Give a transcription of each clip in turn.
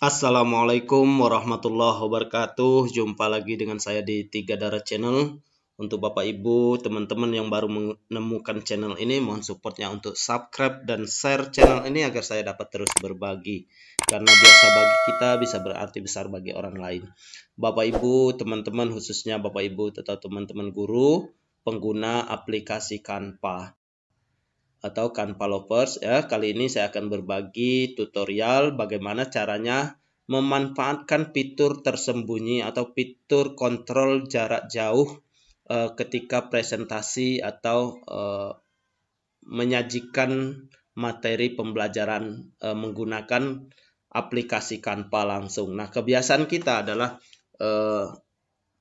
Assalamualaikum warahmatullahi wabarakatuh Jumpa lagi dengan saya di Tiga Darah Channel untuk Bapak Ibu, teman-teman yang baru menemukan channel ini, mohon supportnya untuk subscribe dan share channel ini agar saya dapat terus berbagi. Karena biasa bagi kita bisa berarti besar bagi orang lain. Bapak Ibu, teman-teman khususnya Bapak Ibu atau teman-teman guru, pengguna aplikasi Canva atau Canva Lovers ya. Kali ini saya akan berbagi tutorial bagaimana caranya memanfaatkan fitur tersembunyi atau fitur kontrol jarak jauh uh, ketika presentasi atau uh, menyajikan materi pembelajaran uh, menggunakan aplikasi Canva langsung. Nah, kebiasaan kita adalah uh,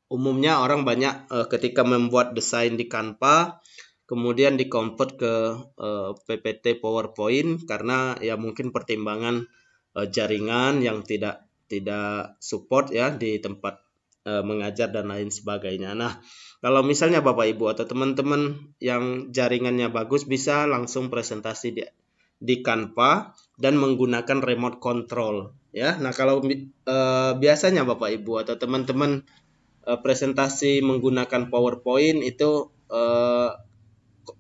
umumnya orang banyak uh, ketika membuat desain di Canva kemudian dikonvert ke uh, PPT PowerPoint karena ya mungkin pertimbangan uh, jaringan yang tidak tidak support ya di tempat e, mengajar dan lain sebagainya. Nah, kalau misalnya Bapak Ibu atau teman-teman yang jaringannya bagus bisa langsung presentasi di di Canva dan menggunakan remote control ya. Nah, kalau e, biasanya Bapak Ibu atau teman-teman e, presentasi menggunakan PowerPoint itu e,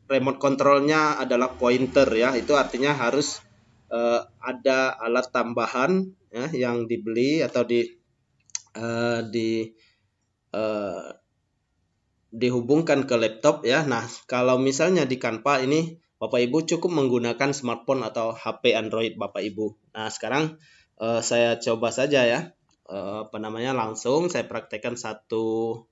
remote controlnya adalah pointer ya. Itu artinya harus e, ada alat tambahan ya yang dibeli atau di Eh, di uh, dihubungkan ke laptop ya. Nah, kalau misalnya di Canva ini Bapak Ibu cukup menggunakan smartphone atau HP Android Bapak Ibu. Nah, sekarang uh, saya coba saja ya. Uh, apa namanya? Langsung saya praktekkan satu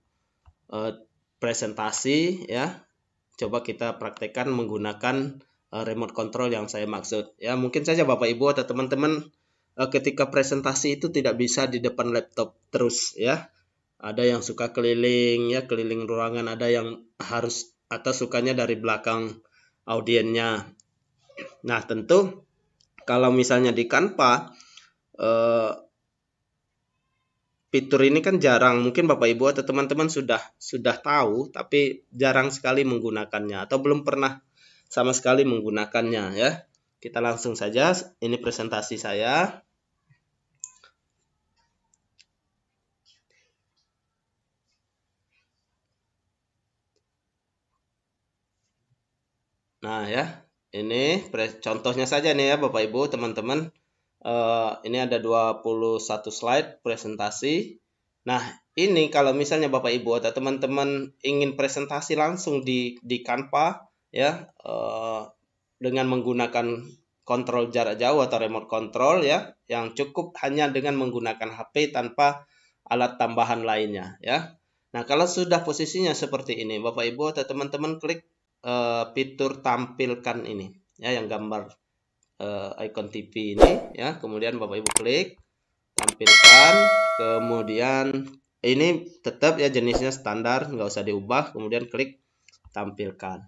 uh, presentasi ya. Coba kita praktekkan menggunakan uh, remote control yang saya maksud. Ya, mungkin saja Bapak Ibu atau teman-teman Eh, ketika presentasi itu tidak bisa di depan laptop terus ya. Ada yang suka keliling ya, keliling ruangan, ada yang harus atau sukanya dari belakang audiennya. Nah, tentu kalau misalnya di Canva eh, fitur ini kan jarang mungkin Bapak Ibu atau teman-teman sudah sudah tahu tapi jarang sekali menggunakannya atau belum pernah sama sekali menggunakannya ya. Kita langsung saja ini presentasi saya. Nah ya, ini contohnya saja nih ya Bapak Ibu, teman-teman. Uh, ini ada 21 slide presentasi. Nah, ini kalau misalnya Bapak Ibu atau teman-teman ingin presentasi langsung di di Canva ya uh, dengan menggunakan kontrol jarak jauh atau remote control ya yang cukup hanya dengan menggunakan HP tanpa alat tambahan lainnya ya. Nah, kalau sudah posisinya seperti ini, Bapak Ibu atau teman-teman klik Eh, fitur tampilkan ini ya yang gambar uh, eh, icon TV ini ya kemudian Bapak Ibu klik tampilkan kemudian ini tetap ya jenisnya standar nggak usah diubah kemudian klik tampilkan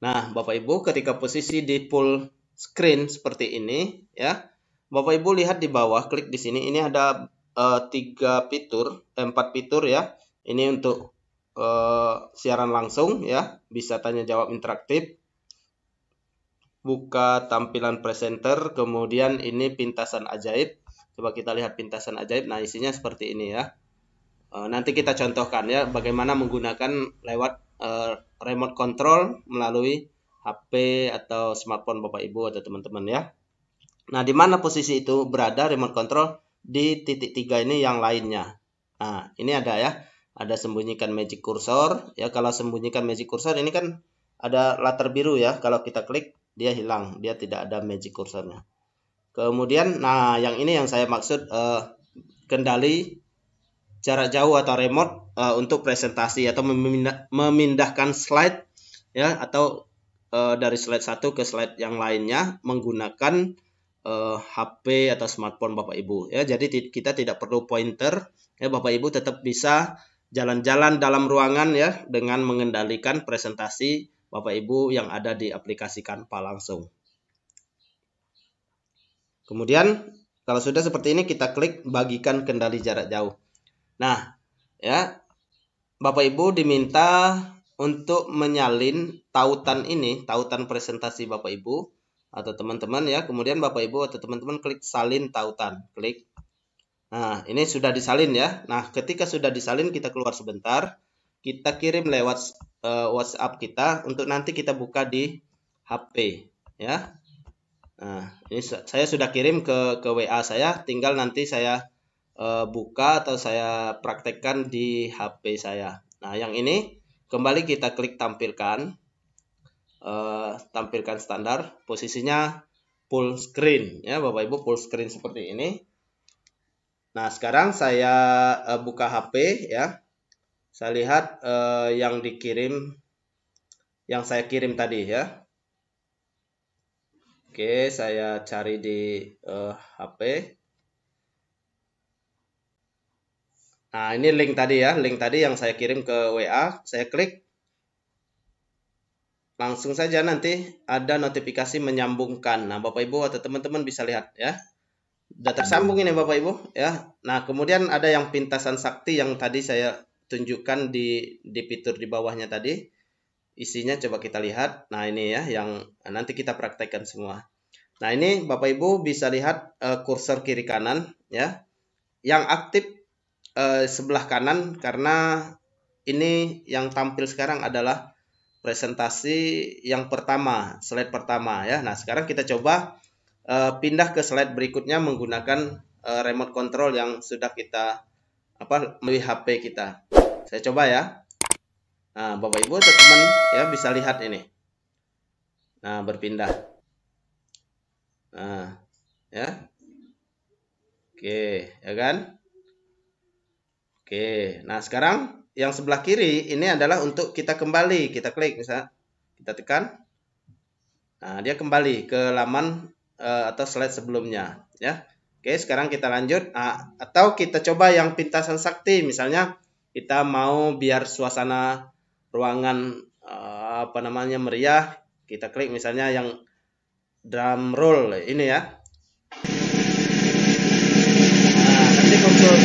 nah Bapak Ibu ketika posisi di full screen seperti ini ya Bapak Ibu lihat di bawah klik di sini ini ada eh, tiga fitur empat fitur ya ini untuk uh, siaran langsung ya, bisa tanya jawab interaktif. Buka tampilan presenter, kemudian ini pintasan ajaib. Coba kita lihat pintasan ajaib. Nah, isinya seperti ini ya. Uh, nanti kita contohkan ya bagaimana menggunakan lewat uh, remote control melalui HP atau smartphone Bapak Ibu atau teman-teman ya. Nah, di mana posisi itu berada remote control di titik tiga ini yang lainnya. Nah, ini ada ya ada sembunyikan magic cursor ya kalau sembunyikan magic cursor ini kan ada latar biru ya kalau kita klik dia hilang dia tidak ada magic cursornya kemudian nah yang ini yang saya maksud uh, kendali jarak jauh atau remote uh, untuk presentasi atau memindahkan slide ya atau uh, dari slide satu ke slide yang lainnya menggunakan uh, HP atau smartphone Bapak Ibu ya jadi kita tidak perlu pointer ya Bapak Ibu tetap bisa jalan-jalan dalam ruangan ya dengan mengendalikan presentasi Bapak Ibu yang ada di aplikasi Canva langsung. Kemudian kalau sudah seperti ini kita klik bagikan kendali jarak jauh. Nah, ya Bapak Ibu diminta untuk menyalin tautan ini, tautan presentasi Bapak Ibu atau teman-teman ya. Kemudian Bapak Ibu atau teman-teman klik salin tautan, klik Nah, ini sudah disalin ya. Nah, ketika sudah disalin kita keluar sebentar, kita kirim lewat uh, WhatsApp kita untuk nanti kita buka di HP ya. Nah, ini saya sudah kirim ke ke WA saya, tinggal nanti saya uh, buka atau saya praktekkan di HP saya. Nah, yang ini kembali kita klik tampilkan. Uh, tampilkan standar, posisinya full screen ya Bapak Ibu full screen seperti ini Nah, sekarang saya uh, buka HP ya. Saya lihat uh, yang dikirim yang saya kirim tadi ya. Oke, saya cari di uh, eh, HP. Nah, ini link tadi ya, link tadi yang saya kirim ke WA, saya klik. Langsung saja nanti ada notifikasi menyambungkan. Nah, Bapak Ibu atau teman-teman bisa lihat ya. Sudah tersambung ini Bapak Ibu ya. Nah, kemudian ada yang pintasan sakti yang tadi saya tunjukkan di di fitur di bawahnya tadi. Isinya coba kita lihat. Nah, ini ya yang nanti kita praktekkan semua. Nah, ini Bapak Ibu bisa lihat uh, kursor kiri kanan ya. Yang aktif uh, sebelah kanan karena ini yang tampil sekarang adalah presentasi yang pertama, slide pertama ya. Nah, sekarang kita coba uh, pindah ke slide berikutnya menggunakan uh, remote control yang sudah kita apa melalui HP kita. Saya coba ya. Nah, Bapak Ibu teman ya bisa lihat ini. Nah, berpindah. Nah, ya. Oke, ya kan? Oke. Nah, sekarang yang sebelah kiri ini adalah untuk kita kembali, kita klik bisa. kita tekan. Nah, dia kembali ke laman uh, atau slide sebelumnya ya. Oke, sekarang kita lanjut uh, atau kita coba yang pintasan sakti misalnya kita mau biar suasana ruangan uh, apa namanya meriah, kita klik misalnya yang drum roll ini ya. Nah, muncul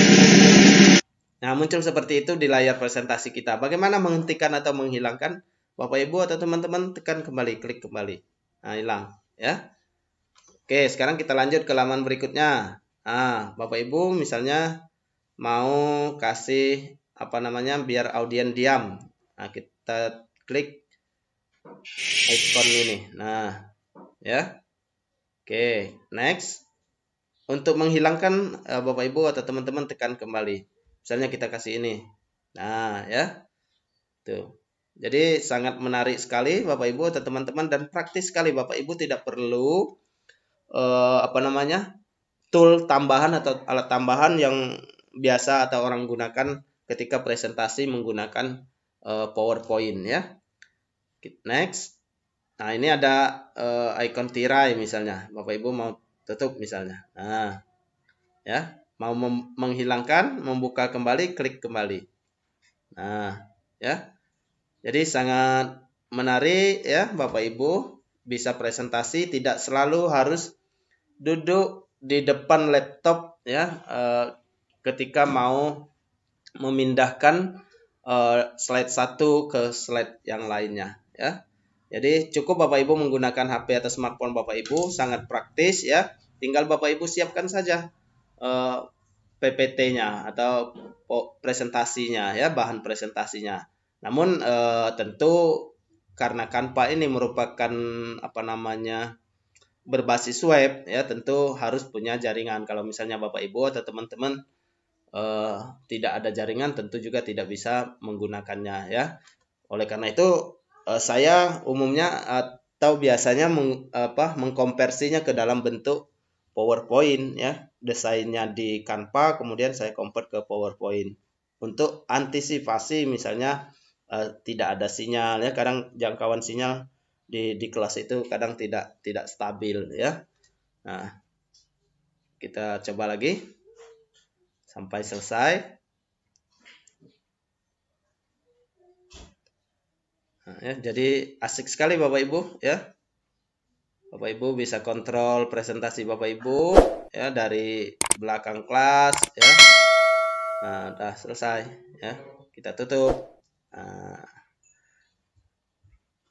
Nah, muncul seperti itu di layar presentasi kita. Bagaimana menghentikan atau menghilangkan? Bapak Ibu atau teman-teman tekan kembali, klik kembali. Nah, hilang, ya. Oke, sekarang kita lanjut ke laman berikutnya. Nah, Bapak Ibu misalnya mau kasih apa namanya biar audien diam. Nah, kita klik icon ini. Nah, ya. Oke, next. Untuk menghilangkan eh, Bapak Ibu atau teman-teman tekan kembali. Misalnya kita kasih ini. Nah, ya. Tuh. Jadi sangat menarik sekali Bapak Ibu atau teman-teman dan praktis sekali Bapak Ibu tidak perlu uh, apa namanya tool tambahan atau alat tambahan yang biasa atau orang gunakan ketika presentasi menggunakan uh, PowerPoint ya. Next. Nah, ini ada uh, icon tirai misalnya. Bapak Ibu mau tutup misalnya. Nah. Ya, mau menghilangkan, membuka kembali, klik kembali. Nah, ya. Jadi sangat menarik ya Bapak Ibu bisa presentasi tidak selalu harus duduk di depan laptop ya uh, ketika mau memindahkan uh, slide satu ke slide yang lainnya ya. Jadi cukup Bapak Ibu menggunakan HP atau smartphone Bapak Ibu sangat praktis ya. Tinggal Bapak Ibu siapkan saja uh, eh, PPT-nya atau presentasinya ya, bahan presentasinya. Namun uh, tentu karena kanpa ini merupakan apa namanya berbasis web ya tentu harus punya jaringan. Kalau misalnya Bapak Ibu atau teman-teman eh, tidak ada jaringan tentu juga tidak bisa menggunakannya ya. Oleh karena itu eh, saya umumnya atau biasanya meng, apa mengkonversinya ke dalam bentuk PowerPoint ya. Desainnya di Canva kemudian saya convert ke PowerPoint untuk antisipasi misalnya eh, tidak ada sinyal ya kadang jangkauan sinyal di di kelas itu kadang tidak tidak stabil ya. Nah, kita coba lagi sampai selesai. Nah, ya, jadi asik sekali Bapak Ibu ya. Bapak Ibu bisa kontrol presentasi Bapak Ibu ya dari belakang kelas ya. Nah, udah selesai ya. Kita tutup. Nah,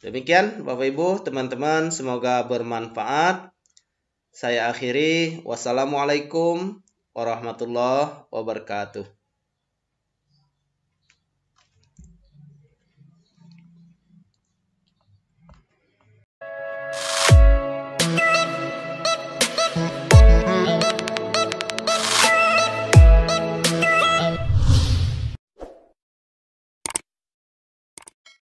Demikian Bapak Ibu, teman-teman, semoga bermanfaat. Saya akhiri, wassalamualaikum warahmatullahi wabarakatuh.